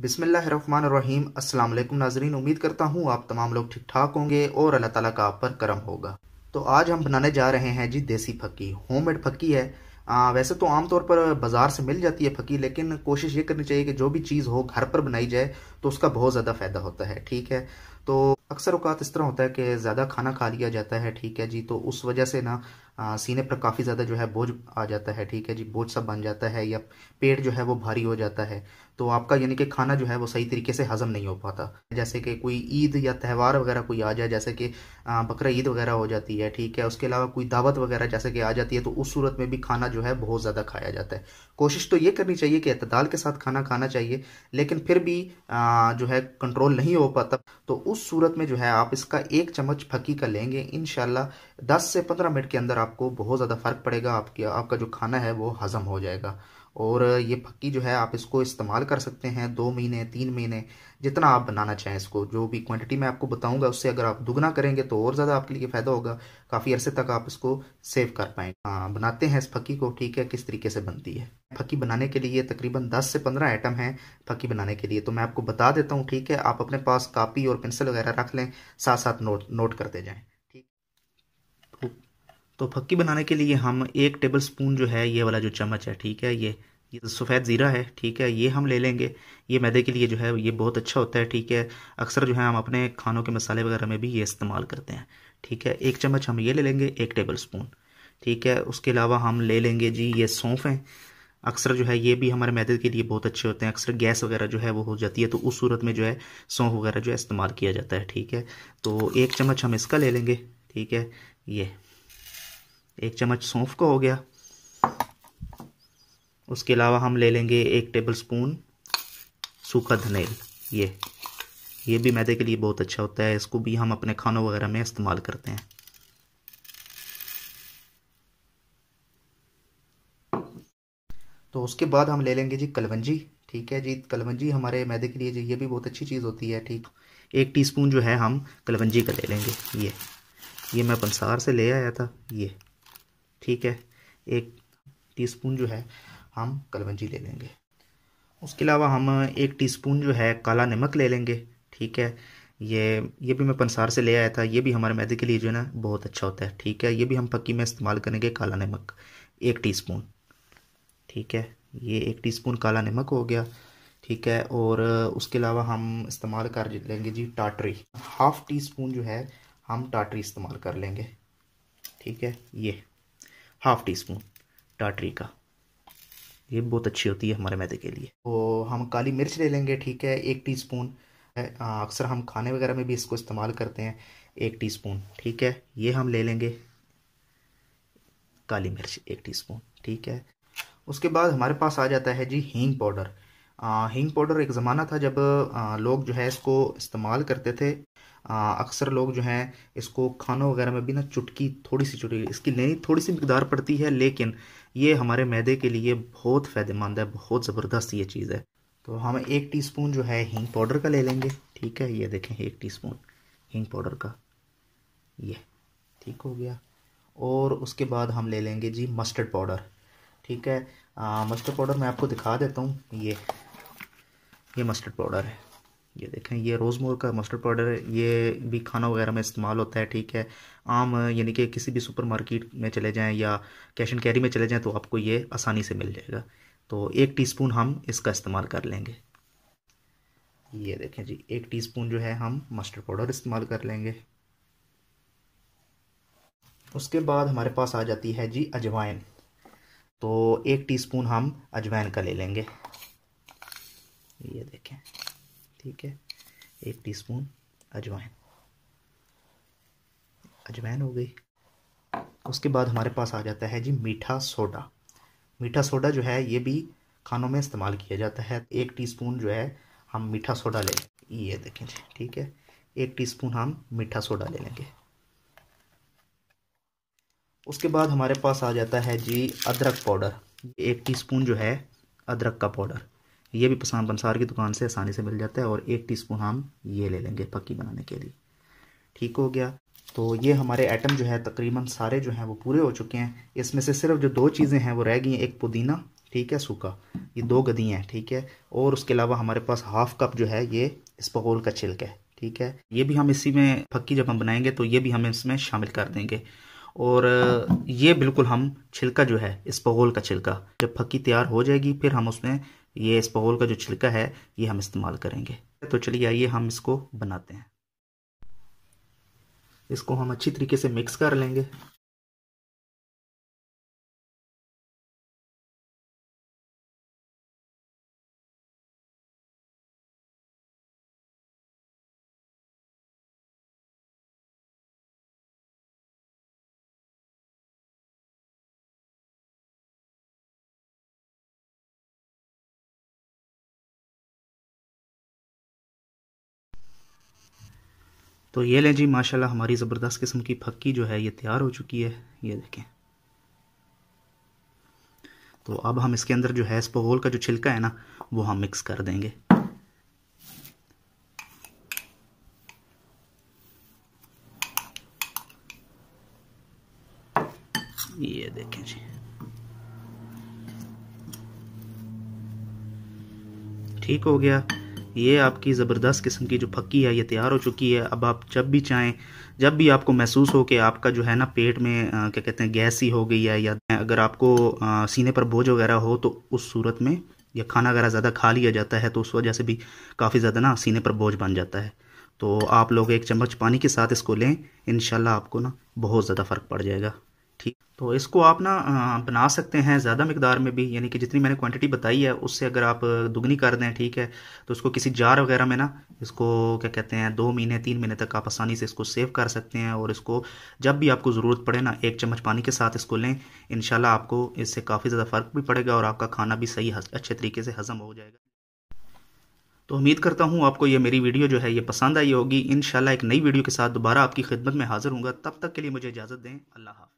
बिसमीम अल्लाम नाजरीन उम्मीद करता हूँ आप तमाम लोग ठीक ठाक होंगे और अल्लाह ताला का आप पर करम होगा तो आज हम बनाने जा रहे हैं जी देसी फक्की होममेड फक्की है आ, वैसे तो आमतौर पर बाज़ार से मिल जाती है फकी लेकिन कोशिश ये करनी चाहिए कि जो भी चीज़ हो घर पर बनाई जाए तो उसका बहुत ज़्यादा फ़ायदा होता है ठीक है तो अक्सर अवकात इस तरह होता है कि ज़्यादा खाना खा लिया जाता है ठीक है जी तो उस वजह से ना आ, सीने पर काफ़ी ज़्यादा जो है बोझ आ जाता है ठीक है जी बोझ सा बन जाता है या पेट जो है वो भारी हो जाता है तो आपका यानी कि खाना जो है वो सही तरीके से हज़म नहीं हो पाता जैसे कि कोई ईद या त्यौहार वगैरह कोई आ जाए जैसे कि बकरा ईद वगैरह हो जाती है ठीक है उसके अलावा कोई दावत वगैरह जैसे कि आ जाती है तो उस सूरत में भी खाना जो है बहुत ज़्यादा खाया जाता है कोशिश तो ये करनी चाहिए कि अतदाल के साथ खाना खाना चाहिए लेकिन फिर भी जो है कंट्रोल नहीं हो पाता तो उस उस सूरत में जो है आप इसका एक चम्मच फकी का लेंगे इन 10 से 15 मिनट के अंदर आपको बहुत ज़्यादा फ़र्क पड़ेगा आपके आपका जो खाना है वो हज़म हो जाएगा और ये फक्की जो है आप इसको इस्तेमाल कर सकते हैं दो महीने तीन महीने जितना आप बनाना चाहें इसको जो भी क्वांटिटी मैं आपको बताऊंगा उससे अगर आप दुगना करेंगे तो और ज़्यादा आपके लिए फ़ायदा होगा काफ़ी अरसे तक आप इसको सेव कर पाएंगे हाँ बनाते हैं इस फक्की को ठीक है किस तरीके से बनती है फक्की बनाने के लिए तकरीबन दस से पंद्रह आइटम हैं फक्की बनाने के लिए तो मैं आपको बता देता हूँ ठीक है आप अपने पास कापी और पेंसिल वगैरह रख लें साथ साथ नोट नोट करते जाएँ तो फक्की बनाने के लिए हम एक टेबल स्पून जो है ये वाला जो चम्मच है ठीक है ये ये तो सफ़ेद ज़ीरा है ठीक है ये हम ले लेंगे ये मैदे के लिए जो है ये बहुत अच्छा होता है ठीक है अक्सर जो है हम अपने खानों के मसाले वगैरह में भी ये इस्तेमाल करते हैं ठीक है एक चम्मच हम ये ले लेंगे एक टेबल स्पून ठीक है उसके अलावा हम ले लेंगे जी ये सौंफ हैं अक्सर जो है ये भी हमारे मैदे के लिए बहुत अच्छे होते हैं अक्सर गैस वगैरह जो है वो हो जाती है तो उस सूरत में जो है सौंफ वगैरह जो है इस्तेमाल किया जाता है ठीक है तो एक चम्मच हम इसका ले लेंगे ठीक है ये एक चम्मच सौंफ का हो गया उसके अलावा हम ले लेंगे एक टेबल स्पून सूखा धनेल ये ये भी मैदे के लिए बहुत अच्छा होता है इसको भी हम अपने खानों वगैरह में इस्तेमाल करते हैं तो उसके बाद हम ले लेंगे जी कलवंजी ठीक है जी कलवंजी हमारे मैदे के लिए जी ये भी बहुत अच्छी चीज़ होती है ठीक एक टीस्पून जो है हम कलवंजी का ले लेंगे ये ये मैं पंसार से ले आया था ये ठीक है एक टीस्पून जो है हम कलवंजी ले लेंगे उसके अलावा हम एक टीस्पून जो है काला नमक ले लेंगे ठीक है ये ये भी मैं पंसार से ले आया था ये भी हमारे मैदे के लिए जो है ना बहुत अच्छा होता है ठीक है ये भी हम पक्की में इस्तेमाल करेंगे काला नमक एक टीस्पून ठीक है ये एक टीस्पून काला नमक हो गया ठीक है और उसके अलावा हम इस्तेमाल कर लेंगे जी टाटरी हाफ़ टी स्पून जो है हम टाटरी इस्तेमाल कर लेंगे ठीक है ये हाफ टी स्पून टाटरी का ये बहुत अच्छी होती है हमारे मैदे के लिए तो हम काली मिर्च ले लेंगे ठीक है एक टी स्पून अक्सर हम खाने वगैरह में भी इसको इस्तेमाल करते हैं एक टी स्पून ठीक है ये हम ले लेंगे काली मिर्च एक टी स्पून ठीक है उसके बाद हमारे पास आ जाता है जी हींग पाउडर हींग पाउडर एक ज़माना था जब आ, लोग जो है इसको इस्तेमाल करते थे अक्सर लोग जो हैं इसको खानों वगैरह में भी ना चुटकी थोड़ी सी चुटकी इसकी लेनी थोड़ी सी मकदार पड़ती है लेकिन ये हमारे मैदे के लिए बहुत फ़ायदेमंद है बहुत ज़बरदस्त ये चीज़ है तो हम एक टीस्पून जो है हींग पाउडर का ले लेंगे ठीक है ये देखें एक टीस्पून हींग पाउडर का ये ठीक हो गया और उसके बाद हम ले लेंगे जी मस्टर्ड पाउडर ठीक है मस्टर्ड पाउडर मैं आपको दिखा देता हूँ ये ये मस्टर्ड पाउडर है ये देखें ये रोज़मोर का मस्टर्ड पाउडर है ये भी खाना वगैरह में इस्तेमाल होता है ठीक है आम यानी कि किसी भी सुपर मार्केट में चले जाएँ या कैश एंड कैरी में चले जाएँ तो आपको ये आसानी से मिल जाएगा तो एक टीस्पून हम इसका इस्तेमाल कर लेंगे ये देखें जी एक टीस्पून जो है हम मस्टर्ड पाउडर इस्तेमाल कर लेंगे उसके बाद हमारे पास आ जाती है जी अजवाइन तो एक टीस्पून हम अजवाइन का ले लेंगे ये देखें ठीक है एक टीस्पून अजवाइन अजवाइन हो गई उसके बाद हमारे पास आ जाता है जी मीठा सोडा मीठा सोडा जो है ये भी खानों में इस्तेमाल किया जाता है एक टीस्पून जो है हम मीठा सोडा ले ये देखें जी ठीक है एक टीस्पून हम मीठा सोडा ले लेंगे उसके बाद हमारे पास आ जाता है जी अदरक पाउडर एक टीस्पून जो है अदरक का पाउडर ये भी पसान पंसार की दुकान से आसानी से मिल जाता है और एक टीस्पून हम ये ले लेंगे पक्की बनाने के लिए ठीक हो गया तो ये हमारे आइटम जो है तकरीबन सारे जो हैं वो पूरे हो चुके हैं इसमें से सिर्फ जो दो चीज़ें हैं वो रह गई हैं एक पुदीना ठीक है सूखा ये दो गदियाँ हैं ठीक है और उसके अलावा हमारे पास हाफ कप जो है ये इस इसपगोल का छिलका है ठीक है ये भी हम इसी में पक्की जब हम बनाएंगे तो ये भी हम इसमें शामिल कर देंगे और ये बिल्कुल हम छिलका जो है इस पगोल का छिलका जब पक्की तैयार हो जाएगी फिर हम उसमें ये इसबहल का जो छिलका है ये हम इस्तेमाल करेंगे तो चलिए आइए हम इसको बनाते हैं इसको हम अच्छी तरीके से मिक्स कर लेंगे तो ये लें जी माशाल्लाह हमारी ज़बरदस्त किस्म की फक्की जो है ये तैयार हो चुकी है ये देखें तो अब हम इसके अंदर जो है स्पोगोल का जो छिलका है ना वो हम मिक्स कर देंगे ये देखें जी ठीक हो गया ये आपकी ज़बरदस्त किस्म की जो फक्की है ये तैयार हो चुकी है अब आप जब भी चाहें जब भी आपको महसूस हो कि आपका जो है ना पेट में आ, क्या कहते हैं गैस ही हो गई है या अगर आपको आ, सीने पर बोझ वगैरह हो तो उस सूरत में या खाना वगैरह ज़्यादा खा लिया जाता है तो उस वजह से भी काफ़ी ज़्यादा ना सीने पर बोझ बन जाता है तो आप लोग एक चम्मच पानी के साथ इसको लें इन आपको ना बहुत ज़्यादा फ़र्क पड़ जाएगा ठीक तो इसको आप ना बना सकते हैं ज़्यादा मकदार में भी यानी कि जितनी मैंने क्वांटिटी बताई है उससे अगर आप दुगनी कर दें ठीक है तो उसको किसी जार वगैरह में ना इसको क्या कहते हैं दो महीने तीन महीने तक आप आसानी से इसको सेव कर सकते हैं और इसको जब भी आपको ज़रूरत पड़े ना एक चम्मच पानी के साथ इसको लें इन आपको इससे काफ़ी ज़्यादा फ़र्क भी पड़ेगा और आपका खाना भी सही अच्छे तरीके से हज़म हो जाएगा तो उम्मीद करता हूँ आपको ये मेरी वीडियो जो है ये पसंद आई होगी इन एक नई वीडियो के साथ दोबारा आपकी खिदमत में हाजिर हूँ तब तक के लिए मुझे इजाज़त दें अल्लाह हाफ़